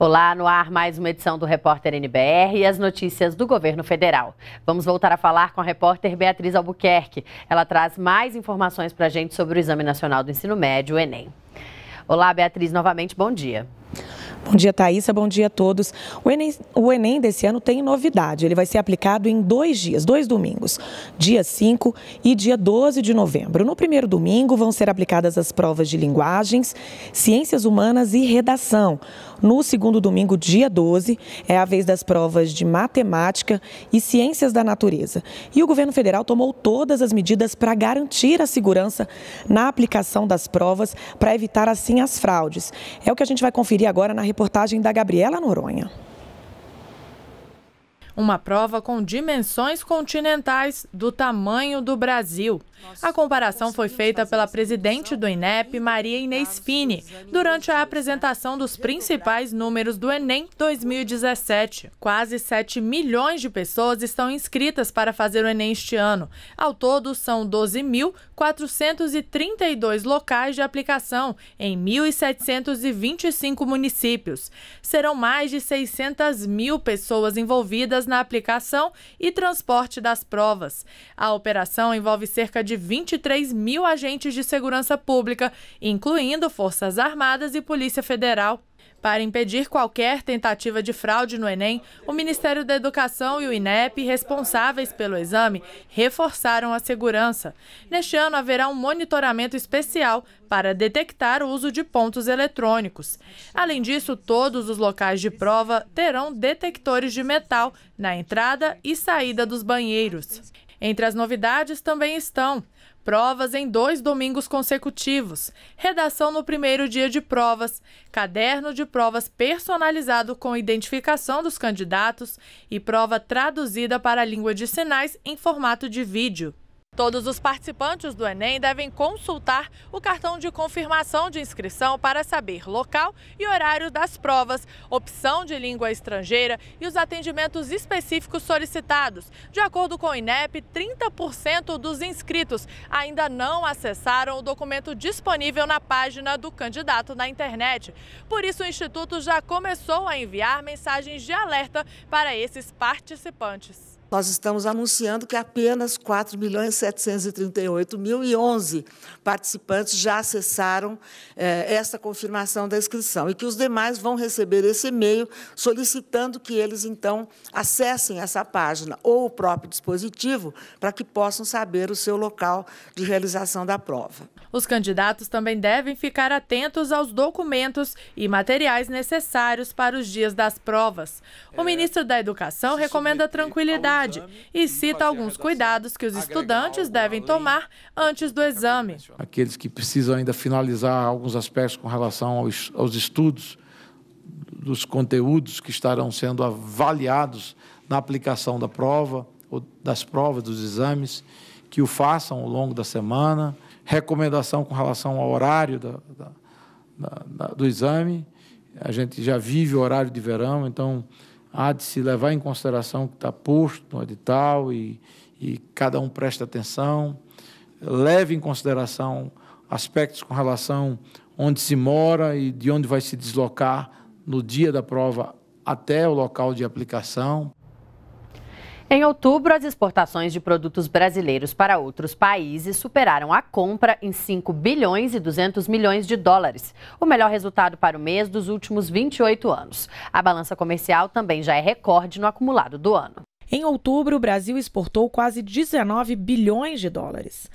Olá, no ar mais uma edição do Repórter NBR e as notícias do governo federal. Vamos voltar a falar com a repórter Beatriz Albuquerque. Ela traz mais informações para a gente sobre o Exame Nacional do Ensino Médio, o Enem. Olá, Beatriz, novamente, bom dia. Bom dia, Thaisa. Bom dia a todos. O Enem, o Enem desse ano tem novidade. Ele vai ser aplicado em dois dias, dois domingos, dia 5 e dia 12 de novembro. No primeiro domingo vão ser aplicadas as provas de linguagens, ciências humanas e redação. No segundo domingo, dia 12, é a vez das provas de matemática e ciências da natureza. E o governo federal tomou todas as medidas para garantir a segurança na aplicação das provas, para evitar assim as fraudes. É o que a gente vai conferir agora na reportagem reportagem da Gabriela Noronha uma prova com dimensões continentais do tamanho do Brasil. A comparação foi feita pela presidente do INEP, Maria Inês Fini, durante a né? apresentação dos principais números do Enem 2017. Quase 7 milhões de pessoas estão inscritas para fazer o Enem este ano. Ao todo, são 12.432 locais de aplicação em 1.725 municípios. Serão mais de 600 mil pessoas envolvidas na aplicação e transporte das provas. A operação envolve cerca de 23 mil agentes de segurança pública, incluindo Forças Armadas e Polícia Federal. Para impedir qualquer tentativa de fraude no Enem, o Ministério da Educação e o INEP, responsáveis pelo exame, reforçaram a segurança. Neste ano, haverá um monitoramento especial para detectar o uso de pontos eletrônicos. Além disso, todos os locais de prova terão detectores de metal na entrada e saída dos banheiros. Entre as novidades também estão provas em dois domingos consecutivos, redação no primeiro dia de provas, caderno de provas personalizado com identificação dos candidatos e prova traduzida para a língua de sinais em formato de vídeo. Todos os participantes do Enem devem consultar o cartão de confirmação de inscrição para saber local e horário das provas, opção de língua estrangeira e os atendimentos específicos solicitados. De acordo com o INEP, 30% dos inscritos ainda não acessaram o documento disponível na página do candidato na internet. Por isso, o Instituto já começou a enviar mensagens de alerta para esses participantes. Nós estamos anunciando que apenas 4.738.011 milhões mil e participantes já acessaram eh, esta confirmação da inscrição e que os demais vão receber esse e-mail solicitando que eles, então, acessem essa página ou o próprio dispositivo para que possam saber o seu local de realização da prova. Os candidatos também devem ficar atentos aos documentos e materiais necessários para os dias das provas. O é, ministro da Educação recomenda tranquilidade e cita alguns cuidados que os estudantes devem tomar antes do exame. Aqueles que precisam ainda finalizar alguns aspectos com relação aos, aos estudos, dos conteúdos que estarão sendo avaliados na aplicação da prova, das provas, dos exames, que o façam ao longo da semana. Recomendação com relação ao horário da, da, da, do exame. A gente já vive o horário de verão, então há de se levar em consideração o que está posto no edital e, e cada um presta atenção, leve em consideração aspectos com relação onde se mora e de onde vai se deslocar no dia da prova até o local de aplicação. Em outubro, as exportações de produtos brasileiros para outros países superaram a compra em 5 bilhões e 200 milhões de dólares, o melhor resultado para o mês dos últimos 28 anos. A balança comercial também já é recorde no acumulado do ano. Em outubro, o Brasil exportou quase 19 bilhões de dólares.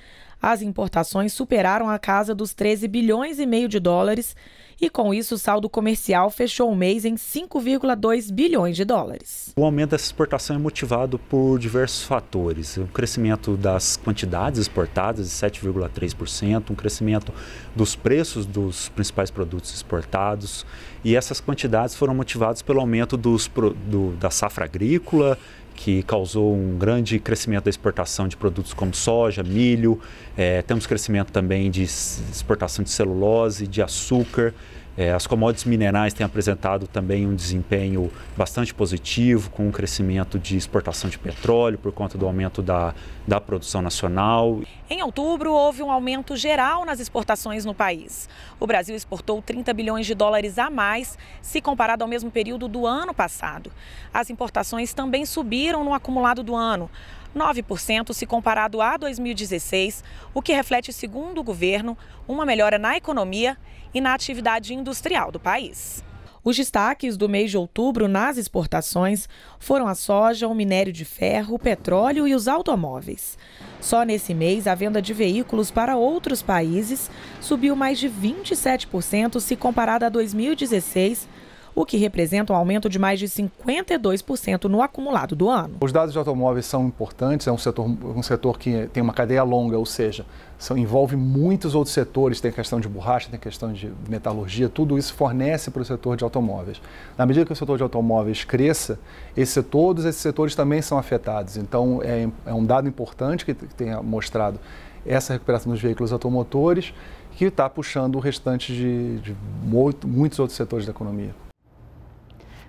As importações superaram a casa dos 13 bilhões e meio de dólares e com isso o saldo comercial fechou o mês em 5,2 bilhões de dólares. O aumento dessa exportação é motivado por diversos fatores. O crescimento das quantidades exportadas de 7,3%, um crescimento dos preços dos principais produtos exportados e essas quantidades foram motivadas pelo aumento dos, do, da safra agrícola que causou um grande crescimento da exportação de produtos como soja, milho, é, temos crescimento também de exportação de celulose, de açúcar. É, as commodities minerais têm apresentado também um desempenho bastante positivo, com um crescimento de exportação de petróleo por conta do aumento da, da produção nacional. Em outubro, houve um aumento geral nas exportações no país. O Brasil exportou 30 bilhões de dólares a mais se comparado ao mesmo período do ano passado. As importações também subiram no acumulado do ano. 9% se comparado a 2016, o que reflete, segundo o governo, uma melhora na economia e na atividade industrial do país. Os destaques do mês de outubro nas exportações foram a soja, o minério de ferro, o petróleo e os automóveis. Só nesse mês, a venda de veículos para outros países subiu mais de 27% se comparada a 2016, o que representa um aumento de mais de 52% no acumulado do ano. Os dados de automóveis são importantes, é um setor, um setor que tem uma cadeia longa, ou seja, são, envolve muitos outros setores, tem questão de borracha, tem questão de metalurgia, tudo isso fornece para o setor de automóveis. Na medida que o setor de automóveis cresça, esse, todos esses setores também são afetados. Então, é, é um dado importante que tenha mostrado essa recuperação dos veículos automotores, que está puxando o restante de, de muitos outros setores da economia.